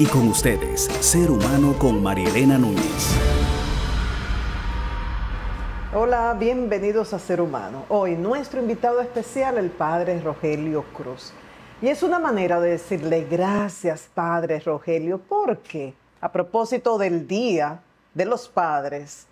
Y con ustedes, Ser Humano con Marielena Núñez. Hola, bienvenidos a Ser Humano. Hoy nuestro invitado especial, el Padre Rogelio Cruz. Y es una manera de decirle gracias, Padre Rogelio, porque a propósito del Día de los Padres,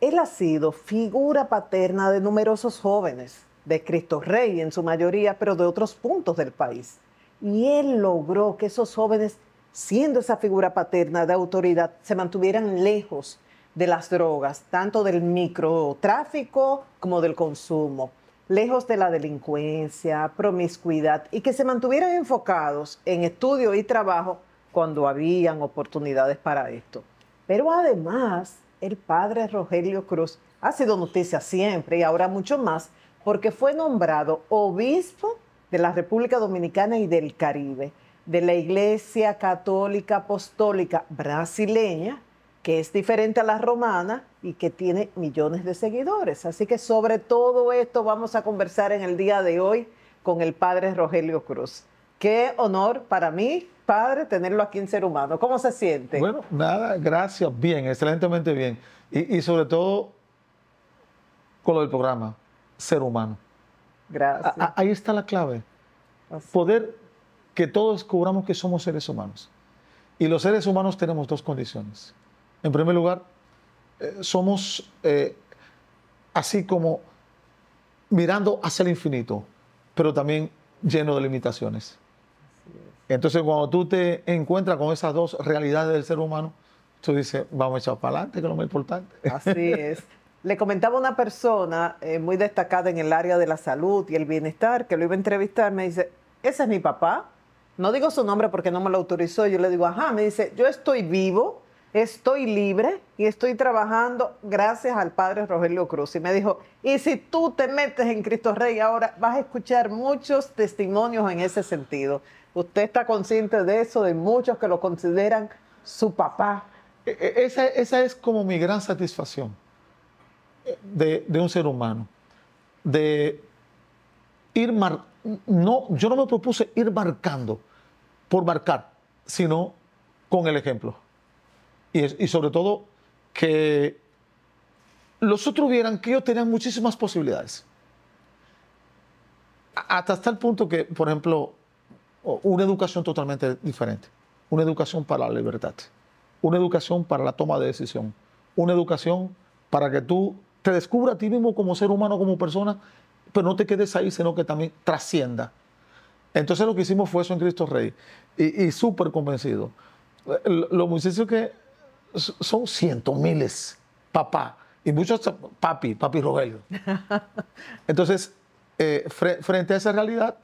él ha sido figura paterna de numerosos jóvenes, de Cristo Rey en su mayoría, pero de otros puntos del país. Y él logró que esos jóvenes siendo esa figura paterna de autoridad, se mantuvieran lejos de las drogas, tanto del microtráfico como del consumo, lejos de la delincuencia, promiscuidad, y que se mantuvieran enfocados en estudio y trabajo cuando habían oportunidades para esto. Pero además, el padre Rogelio Cruz ha sido noticia siempre y ahora mucho más porque fue nombrado obispo de la República Dominicana y del Caribe de la Iglesia Católica Apostólica brasileña, que es diferente a la romana y que tiene millones de seguidores. Así que sobre todo esto vamos a conversar en el día de hoy con el padre Rogelio Cruz. Qué honor para mí, padre, tenerlo aquí en Ser Humano. ¿Cómo se siente? Bueno, nada, gracias, bien, excelentemente bien. Y, sobre todo con lo del programa, Ser Humano. Gracias. ahí está la clave. Poder que todos descubramos que somos seres humanos. Y los seres humanos tenemos dos condiciones. En primer lugar, eh, somos eh, así como mirando hacia el infinito, pero también lleno de limitaciones. Entonces, cuando tú te encuentras con esas dos realidades del ser humano, tú dices, vamos a echar para adelante, que es lo más importante. Así es. Le comentaba una persona eh, muy destacada en el área de la salud y el bienestar, que lo iba a entrevistar, me dice, ese es mi papá, no digo su nombre porque no me lo autorizó, yo le digo, ajá, me dice, yo estoy vivo, estoy libre y estoy trabajando gracias al padre Rogelio Cruz. Y me dijo, y si tú te metes en Cristo Rey ahora, vas a escuchar muchos testimonios en ese sentido. Usted está consciente de eso, de muchos que lo consideran su papá. E, e, esa, esa es como mi gran satisfacción de, un ser humano, de ir no, yo no me propuse ir marcando por marcar, sino con el ejemplo. Y, sobre todo que los otros vieran que ellos tenían muchísimas posibilidades. Hasta tal punto que, por ejemplo, una educación totalmente diferente, una educación para la libertad, una educación para la toma de decisión, una educación para que tú te descubras a ti mismo como ser humano, como persona, pero no te quedes ahí, sino que también trascienda. Entonces lo que hicimos fue eso en Cristo Rey. Y, súper convencido. Los muchachos que son cientos, miles, papá, y muchos papi, papi Rogelio. Entonces, eh, frente a esa realidad,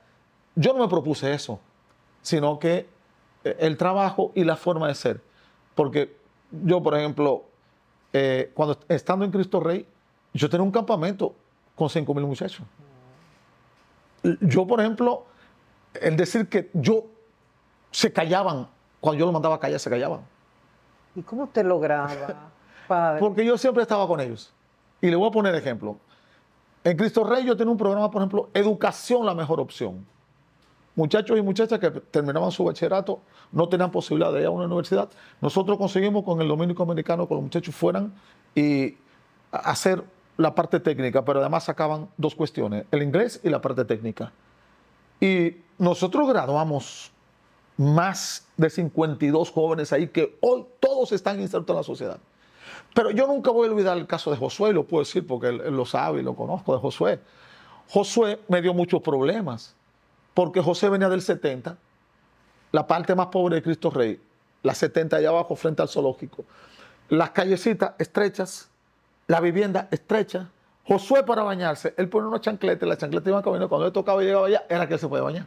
yo no me propuse eso, sino que eh, el trabajo y la forma de ser. Porque yo, por ejemplo, eh, cuando estando en Cristo Rey, yo tenía un campamento con mil muchachos. Yo, por ejemplo, el decir que yo se callaban, cuando yo los mandaba a callar, se callaban. ¿Y cómo usted lograba, padre? Porque yo siempre estaba con ellos. Y le voy a poner ejemplo. En Cristo Rey yo tenía un programa, por ejemplo, Educación la mejor opción. Muchachos y muchachas que terminaban su bachillerato no tenían posibilidad de ir a una universidad. Nosotros conseguimos con el Dominico Americano que los muchachos fueran y hacer la parte técnica, pero además sacaban dos cuestiones, el inglés y la parte técnica. Y nosotros graduamos más de 52 jóvenes ahí que hoy todos están insertos en la sociedad. Pero yo nunca voy a olvidar el caso de Josué, lo puedo decir porque él, lo sabe y lo conozco de Josué. Josué me dio muchos problemas, porque José venía del 70, la parte más pobre de Cristo Rey, la 70 allá abajo frente al zoológico, las callecitas estrechas, la vivienda estrecha. Josué para bañarse, él pone unos chancletes, las chancletas iban caminando, cuando él tocaba y llegaba allá, era que él se podía bañar.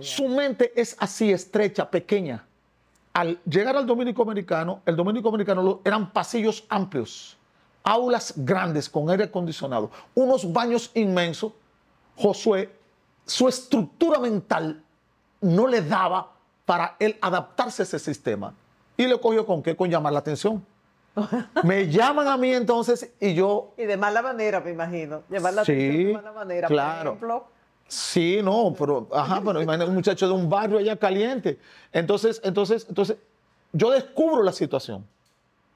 Su mente es así, estrecha, pequeña. Al llegar al dominico americano, el dominico americano eran pasillos amplios, aulas grandes con aire acondicionado, unos baños inmensos. Josué, su estructura mental no le daba para él adaptarse a ese sistema. Y le cogió con qué, con llamar la atención. me llaman a mí entonces y yo... Y de mala manera, me imagino. Llevar la sí, de mala manera. Claro. Por Sí, no, pero, ajá, bueno imagínate un muchacho de un barrio allá caliente. Entonces, entonces, entonces, yo descubro la situación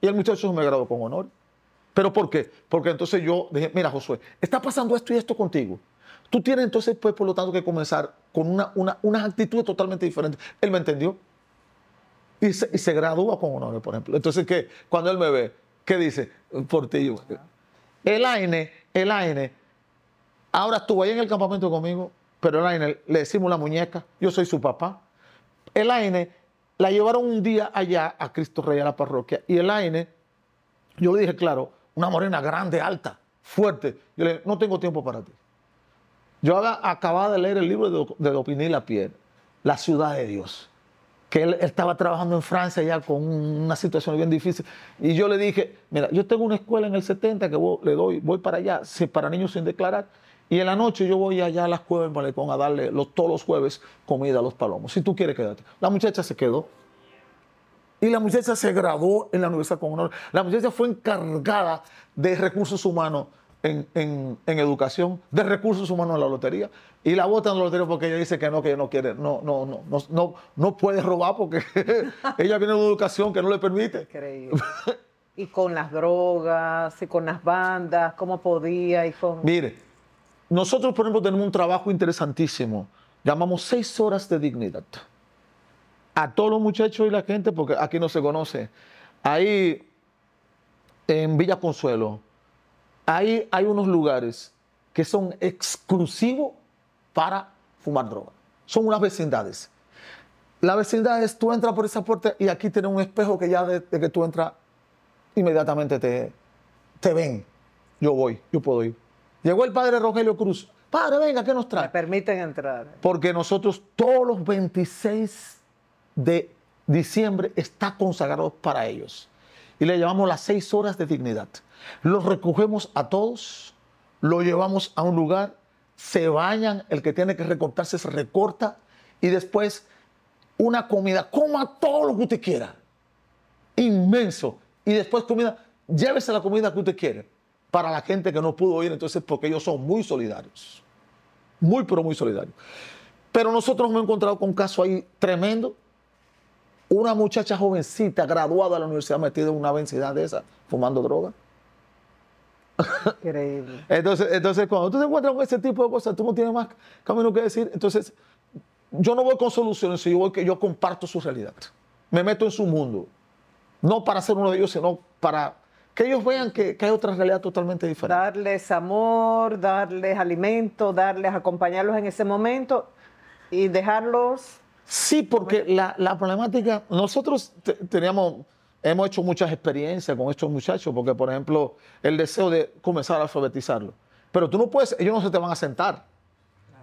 y el muchacho me graduó con honor. ¿Pero por qué? Porque entonces yo dije, mira, Josué, está pasando esto y esto contigo. Tú tienes entonces, pues, por lo tanto, que comenzar con una, una, una actitud totalmente diferente. Él me entendió y se, gradúa con honores, por ejemplo. Entonces, ¿qué? cuando él me ve, ¿qué dice? Por yo. El Aine, el Aine, ahora estuvo ahí en el campamento conmigo, pero el Aine le decimos la muñeca, yo soy su papá. El Aine la llevaron un día allá a Cristo Rey, a la parroquia, y el Aine, yo le dije, claro, una morena grande, alta, fuerte. Yo le dije, no tengo tiempo para ti. Yo acababa de leer el libro de, de y La Piel, La Ciudad de Dios que él, estaba trabajando en Francia ya con una situación bien difícil. Y yo le dije, mira, yo tengo una escuela en el 70 que voy, le doy, voy para allá, para niños sin declarar. Y en la noche yo voy allá a las cuevas en a darle todos los jueves comida a los palomos. Si tú quieres, quedarte. La muchacha se quedó. Y la muchacha se graduó en la universidad con honor. La muchacha fue encargada de recursos humanos en, educación, de recursos humanos en la lotería, y la votan en la lotería porque ella dice que no, que no quiere, no, no, no, no, no, puede robar porque ella viene de una educación que no le permite. y con las drogas, y con las bandas, cómo podía, y Mire, nosotros, por ejemplo, tenemos un trabajo interesantísimo, llamamos seis horas de dignidad. A todos los muchachos y la gente, porque aquí no se conoce. Ahí, en Villa Consuelo, Ahí hay unos lugares que son exclusivos para fumar droga. Son unas vecindades. La vecindad es tú entras por esa puerta y aquí tiene un espejo que ya desde que tú entras inmediatamente te, ven. Yo voy, yo puedo ir. Llegó el padre Rogelio Cruz. Padre, venga, ¿qué nos trae? Me permiten entrar. Porque nosotros todos los 26 de diciembre está consagrados para ellos. Y le llamamos las seis horas de dignidad. Los recogemos a todos, lo llevamos a un lugar, se bañan, el que tiene que recortarse se recorta y después una comida, coma todo lo que usted quiera, inmenso, y después comida, llévese la comida que usted quiere para la gente que no pudo ir, entonces porque ellos son muy solidarios, muy pero muy solidarios. Pero nosotros hemos encontrado con un caso ahí tremendo, una muchacha jovencita graduada de la universidad metida en una vencida de esa, fumando droga. Increíble. entonces, entonces, cuando tú te encuentras con ese tipo de cosas, tú no tienes más camino que decir. Entonces, yo no voy con soluciones, yo voy que yo comparto su realidad. Me meto en su mundo. No para ser uno de ellos, sino para que ellos vean que, hay otra realidad totalmente diferente. Darles amor, darles alimento, darles, acompañarlos en ese momento y dejarlos. Sí, porque la, la problemática, nosotros teníamos hemos hecho muchas experiencias con estos muchachos, porque por ejemplo, el deseo de comenzar a alfabetizarlos. Pero tú no puedes, ellos no se te van a sentar.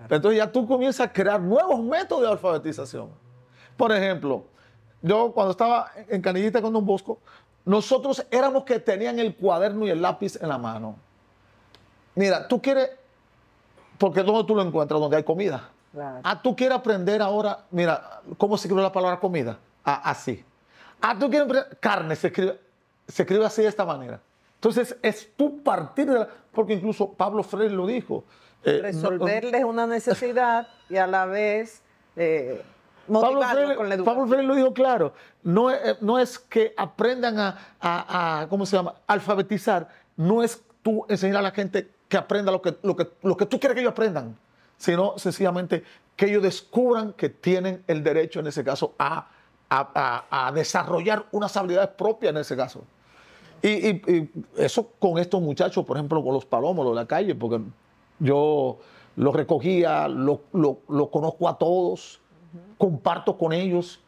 Entonces ya tú comienzas a crear nuevos métodos de alfabetización. Por ejemplo, yo cuando estaba en Canillita con Don Bosco, nosotros éramos que tenían el cuaderno y el lápiz en la mano. Mira, tú quieres, porque donde tú lo encuentras? Donde hay comida. Ah, tú quieres aprender ahora, mira, ¿cómo se escribe la palabra comida? Ah, así. Ah, tú quieres carne, se escribe, así de esta manera. Entonces, es tu partir de Porque incluso Pablo Freire lo dijo. Eh, Resolverles una necesidad y a la vez eh, Pablo Freire, con la educación. Pablo Freire lo dijo claro. No, es eh, que aprendan a, ¿cómo se llama? Alfabetizar. No es tú enseñar a la gente que aprenda lo que, lo lo que tú quieres que ellos aprendan, sino sencillamente que ellos descubran que tienen el derecho, en ese caso, a a, desarrollar unas habilidades propias en ese caso. Y, eso con estos muchachos, por ejemplo, con los palomos, los de la calle, porque yo los recogía, los lo, conozco a todos, comparto con ellos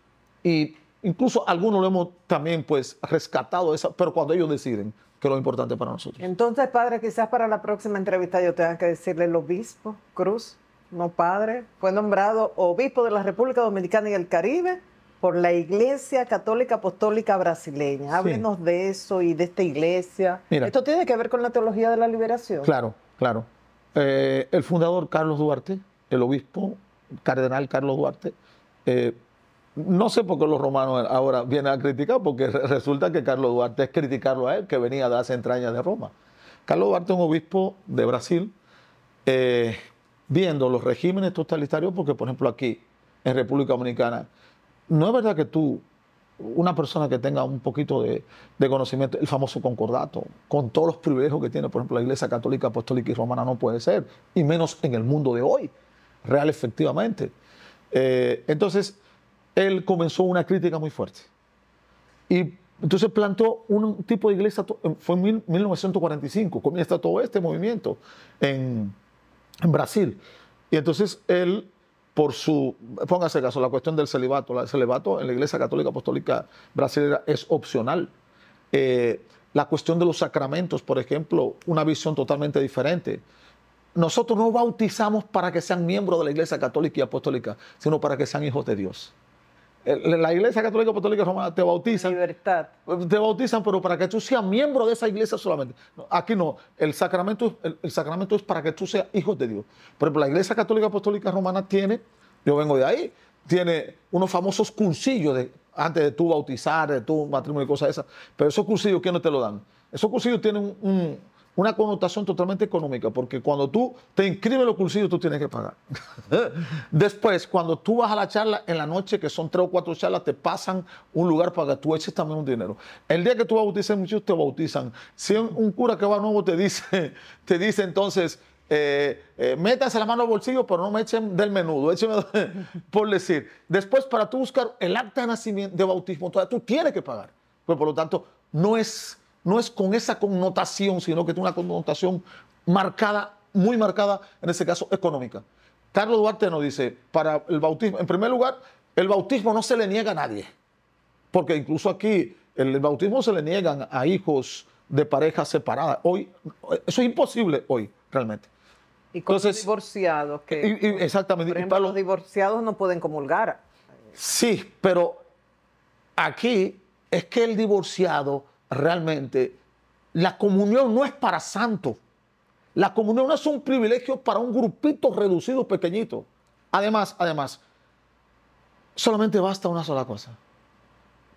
y incluso algunos lo hemos también pues rescatado, esa, pero cuando ellos deciden, que es lo importante para nosotros. Entonces, padre, quizás para la próxima entrevista yo tenga que decirle el obispo Cruz, no padre, fue nombrado obispo de la República Dominicana y el Caribe por la Iglesia Católica Apostólica Brasileña. Háblenos de eso y de esta iglesia. Esto tiene que ver con la teología de la liberación. Claro, claro. Eh, el fundador Carlos Duarte, el obispo, cardenal Carlos Duarte, eh, no sé por qué los romanos ahora vienen a criticar, porque resulta que Carlos Duarte es criticarlo a él, que venía de las entrañas de Roma. Carlos Duarte es un obispo de Brasil, eh, viendo los regímenes totalitarios, porque por ejemplo aquí, en República Dominicana, no es verdad que tú, una persona que tenga un poquito de, conocimiento, el famoso concordato, con todos los privilegios que tiene, por ejemplo, la Iglesia Católica, Apostólica y Romana, no puede ser, y menos en el mundo de hoy, real efectivamente. Eh, entonces, él comenzó una crítica muy fuerte. Y entonces plantó un tipo de iglesia, eh, fue en 1945, comienza todo este movimiento en, en Brasil. Y entonces él por su, póngase caso, la cuestión del celibato. El celibato en la Iglesia Católica Apostólica Brasileña es opcional. Eh, la cuestión de los sacramentos, por ejemplo, una visión totalmente diferente. Nosotros no bautizamos para que sean miembros de la Iglesia Católica y Apostólica, sino para que sean hijos de Dios. La iglesia católica apostólica romana te bautizan. Libertad. Eh, te bautizan, pero para que tú seas miembro de esa iglesia solamente. Aquí no. El sacramento, el, sacramento es para que tú seas hijo de Dios. Por ejemplo, la iglesia católica apostólica romana tiene, yo vengo de ahí, tiene unos famosos cursillos antes de tú bautizar, de tu matrimonio y cosas esas. Pero esos cursillos, ¿quién no te lo dan? Esos cursillos tienen un una connotación totalmente económica, porque cuando tú te inscribes en los cursillos, tú tienes que pagar. Después, cuando tú vas a la charla en la noche, que son tres o cuatro charlas, te pasan un lugar para que tú eches también un dinero. El día que tú bautices muchos, te bautizan. Si un cura que va nuevo te dice, te dice entonces, eh, eh la mano al bolsillo, pero no me echen del menudo, échenme por decir. Después, para tú buscar el acta de nacimiento de bautismo, tú tienes que pagar. Pues por lo tanto, no es no es con esa connotación, sino que tiene una connotación marcada, muy marcada, en este caso económica. Carlos Duarte nos dice, para el bautismo, en primer lugar, el bautismo no se le niega a nadie, porque incluso aquí el bautismo se le niegan a hijos de parejas separadas. Hoy, eso es imposible hoy, realmente. Y con los divorciados que... exactamente. los divorciados no pueden comulgar. Sí, pero aquí es que el divorciado realmente la comunión no es para santos. La comunión no es un privilegio para un grupito reducido, pequeñito. Además, además, solamente basta una sola cosa.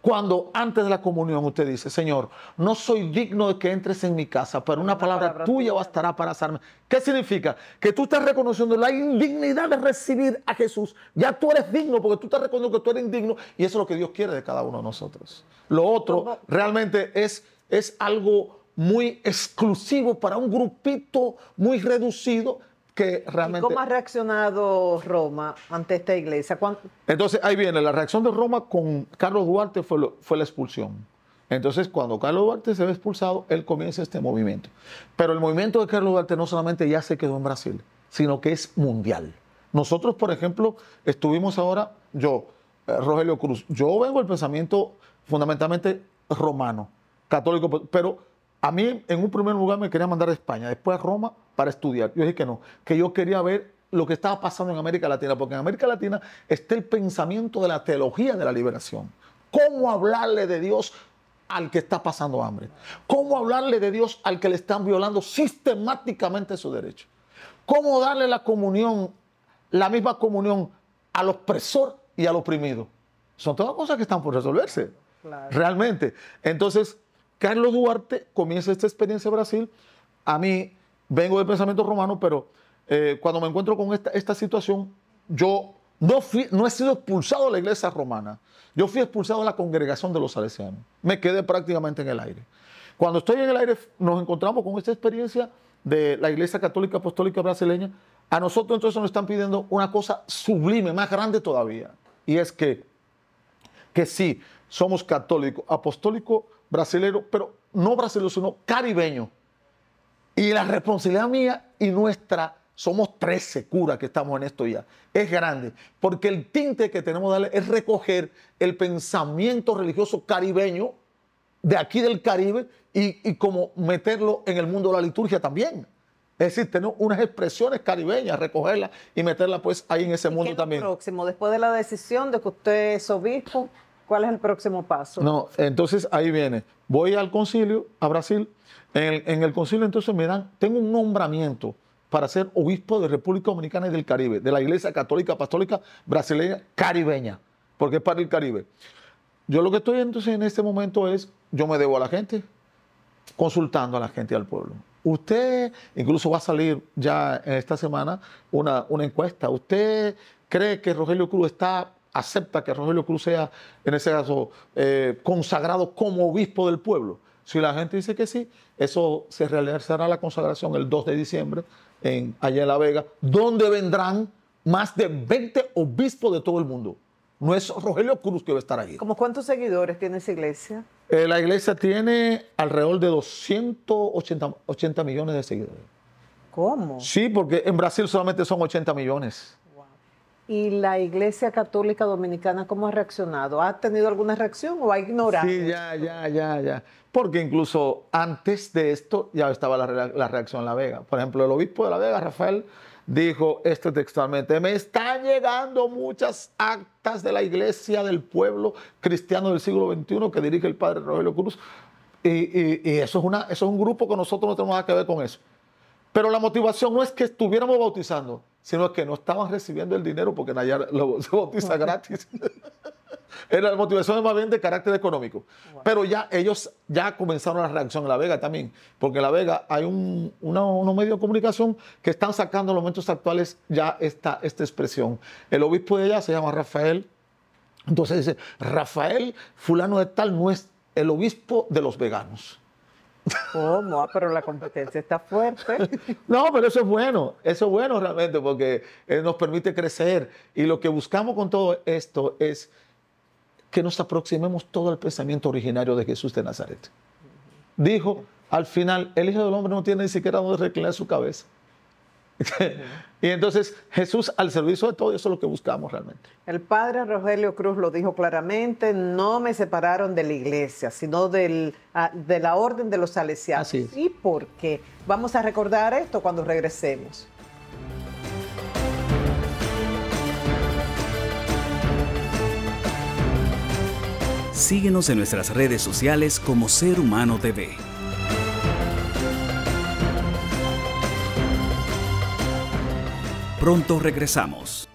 Cuando antes de la comunión usted dice, Señor, no soy digno de que entres en mi casa, pero una, palabra, tuya bastará para hacerme. ¿Qué significa? Que tú estás reconociendo la indignidad de recibir a Jesús. Ya tú eres digno porque tú estás reconociendo que tú eres indigno y eso es lo que Dios quiere de cada uno de nosotros. Lo otro realmente es, es algo muy exclusivo para un grupito muy reducido ¿Cómo ha reaccionado Roma ante esta iglesia? Entonces ahí viene, la reacción de Roma con Carlos Duarte fue, fue la expulsión. Entonces cuando Carlos Duarte se ve expulsado, él comienza este movimiento. Pero el movimiento de Carlos Duarte no solamente ya se quedó en Brasil, sino que es mundial. Nosotros, por ejemplo, estuvimos ahora, yo, eh, Rogelio Cruz, yo vengo el pensamiento fundamentalmente romano, católico, pero a mí, en un primer lugar, me quería mandar a España, después a Roma para estudiar. Yo dije que no, que yo quería ver lo que estaba pasando en América Latina, porque en América Latina está el pensamiento de la teología de la liberación. ¿Cómo hablarle de Dios al que está pasando hambre? ¿Cómo hablarle de Dios al que le están violando sistemáticamente su derecho? ¿Cómo darle la comunión, la misma comunión al opresor y al oprimido? Son todas cosas que están por resolverse. Realmente. Entonces, Carlos Duarte comienza esta experiencia en Brasil. A mí, vengo del pensamiento romano, pero eh, cuando me encuentro con esta, esta situación, yo no, fui, no he sido expulsado de la iglesia romana. Yo fui expulsado de la congregación de los salesianos. Me quedé prácticamente en el aire. Cuando estoy en el aire, nos encontramos con esta experiencia de la Iglesia Católica Apostólica Brasileña. A nosotros entonces nos están pidiendo una cosa sublime, más grande todavía. Y es que, que sí, somos católicos, apostólicos brasilero, pero no brasileño, sino caribeño. Y la responsabilidad mía y nuestra, somos 13 curas que estamos en esto ya, es grande, porque el tinte que tenemos que darle es recoger el pensamiento religioso caribeño de aquí del Caribe y, como meterlo en el mundo de la liturgia también. Es decir, tener unas expresiones caribeñas, recogerlas y meterlas pues ahí en ese mundo ¿Qué es próximo, después de la decisión de que usted es obispo, ¿Cuál es el próximo paso? No, entonces ahí viene. Voy al concilio, a Brasil. En el, concilio entonces me dan, tengo un nombramiento para ser obispo de República Dominicana y del Caribe, de la Iglesia Católica Apostólica Brasileña Caribeña, porque es para el Caribe. Yo lo que estoy entonces en este momento es, yo me debo a la gente, consultando a la gente y al pueblo. Usted, incluso va a salir ya en esta semana una, una encuesta, ¿usted cree que Rogelio Cruz está acepta que Rogelio Cruz sea, en ese caso, eh, consagrado como obispo del pueblo? Si la gente dice que sí, eso se realizará la consagración el 2 de diciembre en, allá en La Vega, donde vendrán más de 20 obispos de todo el mundo. No es Rogelio Cruz que va a estar ahí. ¿Cómo cuántos seguidores tiene esa iglesia? Eh, la iglesia tiene alrededor de 280 millones de seguidores. ¿Cómo? Sí, porque en Brasil solamente son 80 millones. ¿Y la Iglesia Católica Dominicana cómo ha reaccionado? ¿Ha tenido alguna reacción o ha ignorado? Sí, ya, ya, ya, ya. Porque incluso antes de esto ya estaba la, reacción en La Vega. Por ejemplo, el obispo de La Vega, Rafael, dijo esto textualmente, me están llegando muchas actas de la Iglesia del Pueblo Cristiano del siglo XXI que dirige el padre Rogelio Cruz. Y, eso, es una, eso es un grupo que nosotros no tenemos nada que ver con eso. Pero la motivación no es que estuviéramos bautizando, sino que no estaban recibiendo el dinero porque Nayar lo, se bautiza gratis. Era la motivación más bien de carácter económico. Pero ya ellos ya comenzaron la reacción en La Vega también, porque en La Vega hay un, unos medios de comunicación que están sacando en los momentos actuales ya esta, esta expresión. El obispo de ella se llama Rafael. Entonces dice, Rafael fulano de tal no es el obispo de los veganos. ¿Cómo? Ah, pero la competencia está fuerte. No, pero eso es bueno, eso es bueno realmente porque eh, nos permite crecer y lo que buscamos con todo esto es que nos aproximemos todo al pensamiento originario de Jesús de Nazaret. Dijo, al final, el Hijo del Hombre no tiene ni siquiera donde reclinar su cabeza y entonces Jesús al servicio de todo eso es lo que buscamos realmente. El padre Rogelio Cruz lo dijo claramente, no me separaron de la iglesia, sino del, ah, de la orden de los salesianos. ¿Y por qué? Vamos a recordar esto cuando regresemos. Síguenos en nuestras redes sociales como Ser Humano TV. Pronto regresamos.